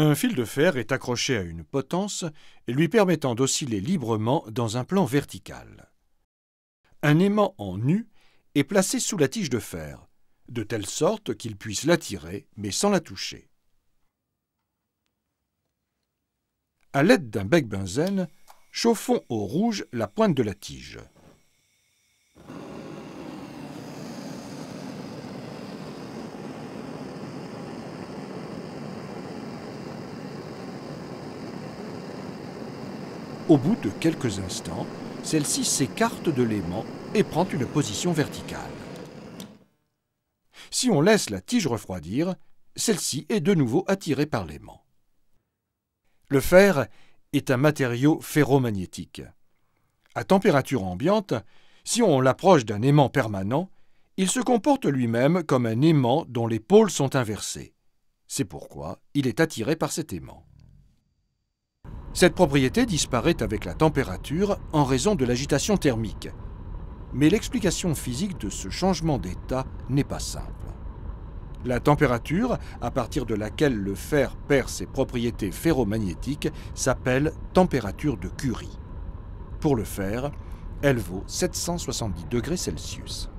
Un fil de fer est accroché à une potence, lui permettant d'osciller librement dans un plan vertical. Un aimant en nu est placé sous la tige de fer, de telle sorte qu'il puisse l'attirer, mais sans la toucher. À l'aide d'un bec benzène, chauffons au rouge la pointe de la tige. Au bout de quelques instants, celle-ci s'écarte de l'aimant et prend une position verticale. Si on laisse la tige refroidir, celle-ci est de nouveau attirée par l'aimant. Le fer est un matériau ferromagnétique. À température ambiante, si on l'approche d'un aimant permanent, il se comporte lui-même comme un aimant dont les pôles sont inversés. C'est pourquoi il est attiré par cet aimant. Cette propriété disparaît avec la température en raison de l'agitation thermique. Mais l'explication physique de ce changement d'état n'est pas simple. La température à partir de laquelle le fer perd ses propriétés ferromagnétiques s'appelle température de Curie. Pour le fer, elle vaut 770 degrés Celsius.